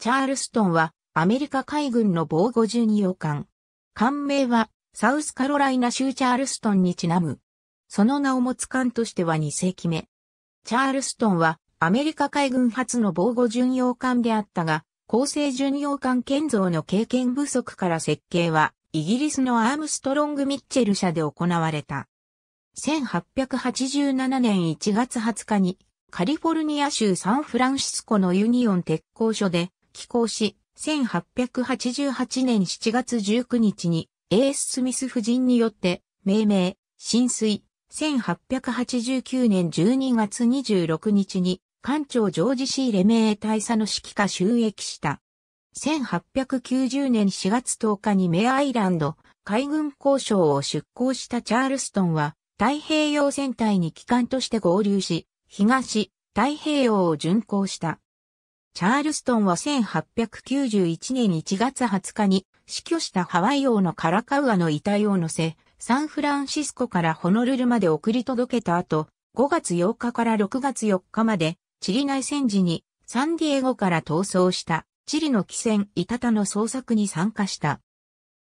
チャールストンはアメリカ海軍の防護巡洋艦。艦名はサウスカロライナ州チャールストンにちなむ。その名を持つ艦としては2世紀目。チャールストンはアメリカ海軍初の防護巡洋艦であったが、構成巡洋艦建造の経験不足から設計はイギリスのアームストロング・ミッチェル社で行われた。1887年1月20日にカリフォルニア州サンフランシスコのユニオン鉄工所で寄港し、1888年7月19日に、エース・スミス夫人によって、命名、浸水、1889年12月26日に、艦長ジョージー・レメイ大佐の指揮下収益した。1890年4月10日にメアイランド海軍交渉を出港したチャールストンは太平洋戦隊に機関として合流し、東太平洋を巡航した。チャールストンは1891年1月20日に死去したハワイ王のカラカウアの遺体を乗せ、サンフランシスコからホノルルまで送り届けた後、5月8日から6月4日まで、チリ内戦時にサンディエゴから逃走したチリの汽船イタタの捜索に参加した。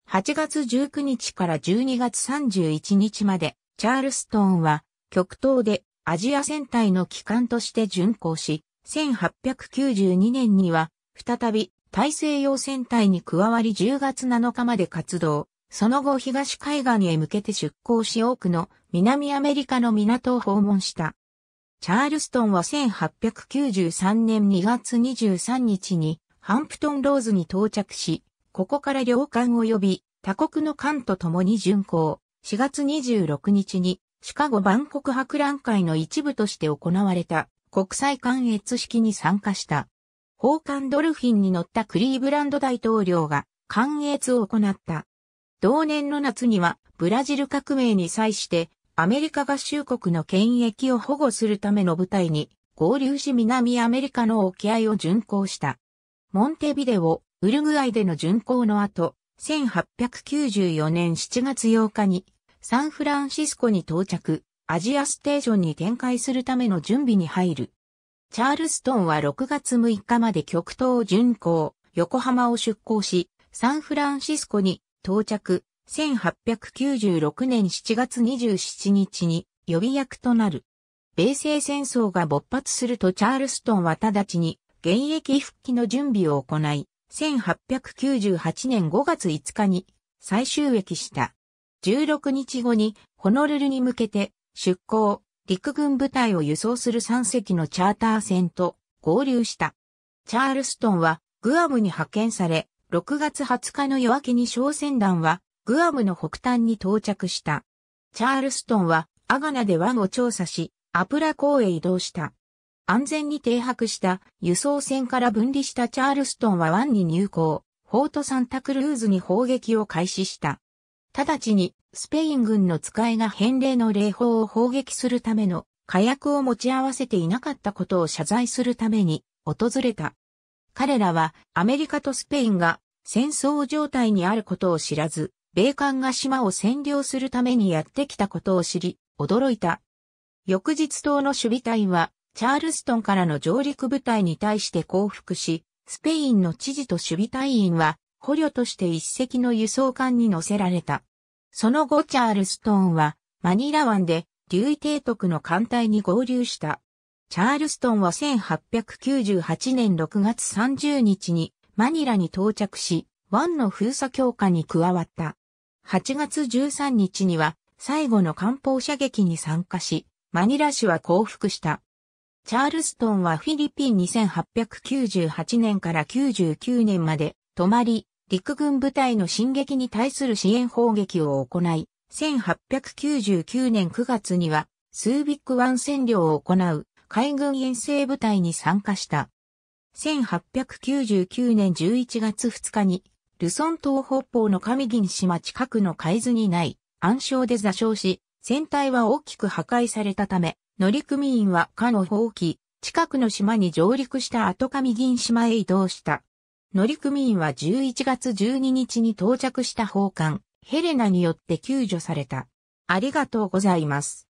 8月19日から12月31日まで、チャールストンは極東でアジア戦隊の機関として巡航し、1892年には、再び大西洋戦隊に加わり10月7日まで活動、その後東海岸へ向けて出港し多くの南アメリカの港を訪問した。チャールストンは1893年2月23日にハンプトンローズに到着し、ここから領艦及び他国の艦と共に巡航。4月26日にシカゴ万国博覧会の一部として行われた国際関越式に参加した。宝冠ドルフィンに乗ったクリーブランド大統領が関越を行った。同年の夏にはブラジル革命に際してアメリカ合衆国の権益を保護するための部隊に合流し南アメリカの沖合を巡航した。モンテビデオ、ウルグアイでの巡航の後、1894年7月8日にサンフランシスコに到着。アジアステーションに展開するための準備に入る。チャールストンは6月6日まで極東巡航、横浜を出港し、サンフランシスコに到着、1896年7月27日に予備役となる。米西戦争が勃発するとチャールストンは直ちに現役復帰の準備を行い、1898年5月5日に最終駅した。16日後にホノルルに向けて出港、陸軍部隊を輸送する3隻のチャーター船と合流した。チャールストンはグアムに派遣され、6月20日の夜明けに商船団はグアムの北端に到着した。チャールストンはアガナで湾を調査し、アプラ港へ移動した。安全に停泊した輸送船から分離したチャールストンは湾に入港、フォートサンタクルーズに砲撃を開始した。直ちにスペイン軍の使いが返礼の礼砲を砲撃するための火薬を持ち合わせていなかったことを謝罪するために訪れた。彼らはアメリカとスペインが戦争状態にあることを知らず、米韓が島を占領するためにやってきたことを知り、驚いた。翌日島の守備隊は、チャールストンからの上陸部隊に対して降伏し、スペインの知事と守備隊員は、捕虜として一隻の輸送艦に乗せられた。その後チャールストーンはマニラ湾で竜位提督の艦隊に合流した。チャールストンは1898年6月30日にマニラに到着し、湾の封鎖強化に加わった。8月13日には最後の艦砲射撃に参加し、マニラ市は降伏した。チャールストンはフィリピン2898年から99年まで泊まり、陸軍部隊の進撃に対する支援砲撃を行い、1899年9月には、スービック湾占領を行う海軍遠征部隊に参加した。1899年11月2日に、ルソン島北方の上銀島近くの海図にない、暗礁で座礁し、船体は大きく破壊されたため、乗組員は艦を放棄、近くの島に上陸した後上銀島へ移動した。乗組員は11月12日に到着した砲艦、ヘレナによって救助された。ありがとうございます。